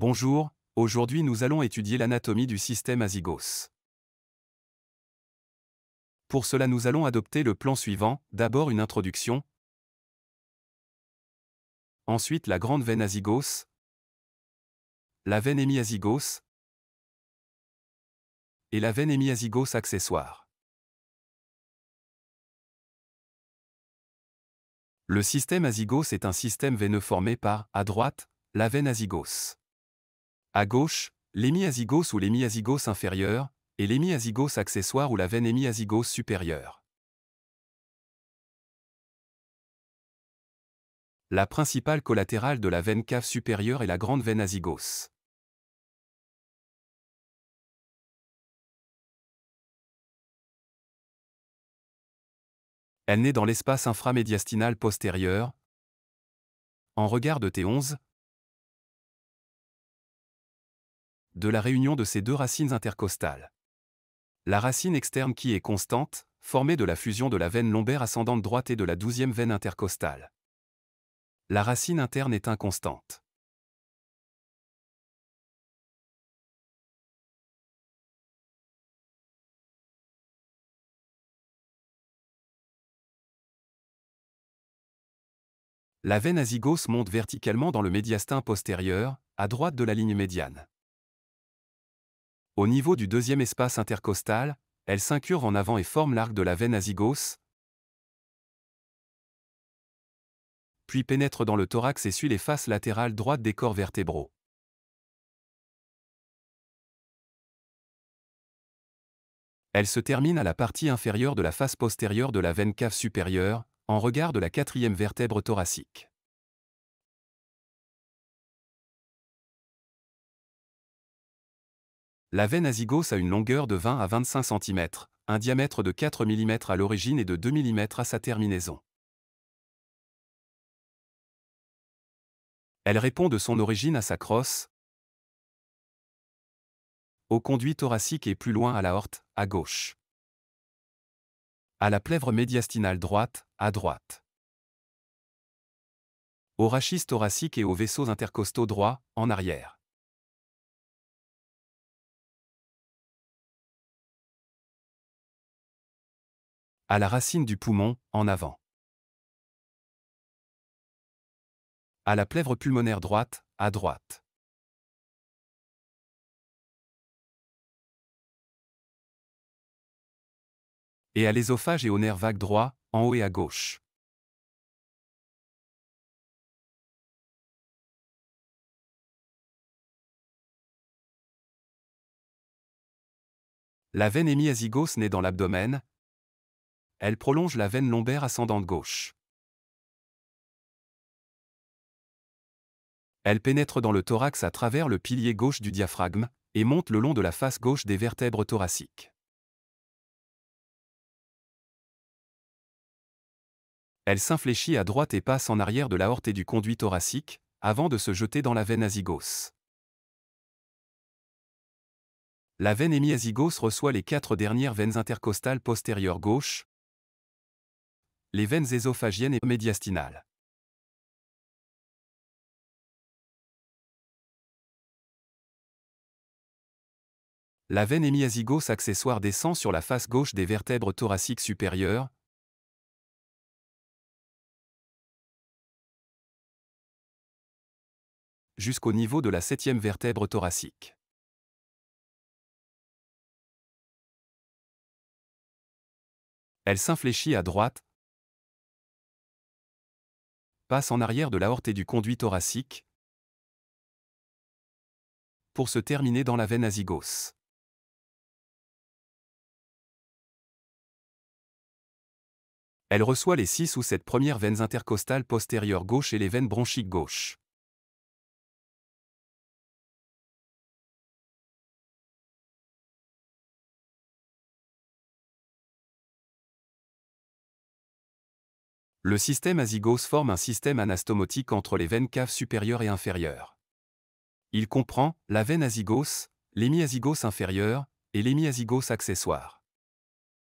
Bonjour, aujourd'hui nous allons étudier l'anatomie du système azygos. Pour cela nous allons adopter le plan suivant, d'abord une introduction, ensuite la grande veine azygos, la veine hémiazygos et la veine hémiazygos accessoire. Le système azygos est un système veineux formé par, à droite, la veine azygos. À gauche, l'hémiazygos ou l'hémiazygos inférieur et l'hémiazygos accessoire ou la veine hémiazygos supérieure. La principale collatérale de la veine cave supérieure est la grande veine azygos Elle naît dans l'espace inframédiastinal postérieur, en regard de T11, de la réunion de ces deux racines intercostales. La racine externe qui est constante, formée de la fusion de la veine lombaire ascendante droite et de la douzième veine intercostale. La racine interne est inconstante. La veine azygos monte verticalement dans le médiastin postérieur, à droite de la ligne médiane. Au niveau du deuxième espace intercostal, elle s'incurve en avant et forme l'arc de la veine azygos, puis pénètre dans le thorax et suit les faces latérales droites des corps vertébraux. Elle se termine à la partie inférieure de la face postérieure de la veine cave supérieure, en regard de la quatrième vertèbre thoracique. La veine azygos a une longueur de 20 à 25 cm, un diamètre de 4 mm à l'origine et de 2 mm à sa terminaison. Elle répond de son origine à sa crosse, au conduit thoracique et plus loin à la horte, à gauche. À la plèvre médiastinale droite, à droite. Au rachis thoracique et aux vaisseaux intercostaux droits, en arrière. à la racine du poumon, en avant. À la plèvre pulmonaire droite, à droite. Et à l'ésophage et au nerf vague droit, en haut et à gauche. La veine hémiazygos naît dans l'abdomen, elle prolonge la veine lombaire ascendante gauche. Elle pénètre dans le thorax à travers le pilier gauche du diaphragme et monte le long de la face gauche des vertèbres thoraciques. Elle s'infléchit à droite et passe en arrière de l'aorte et du conduit thoracique, avant de se jeter dans la veine azygos. La veine hémiazygos reçoit les quatre dernières veines intercostales postérieures gauche, les veines ésophagiennes et médiastinales. La veine hémiazygos accessoire descend sur la face gauche des vertèbres thoraciques supérieures. jusqu'au niveau de la septième vertèbre thoracique. Elle s'infléchit à droite, passe en arrière de l'aorte et du conduit thoracique, pour se terminer dans la veine azygos. Elle reçoit les 6 ou 7 premières veines intercostales postérieures gauche et les veines bronchiques gauche. Le système azygose forme un système anastomotique entre les veines caves supérieures et inférieures. Il comprend la veine azygose, l'hémiazygos inférieure et l'hémiazygos accessoire.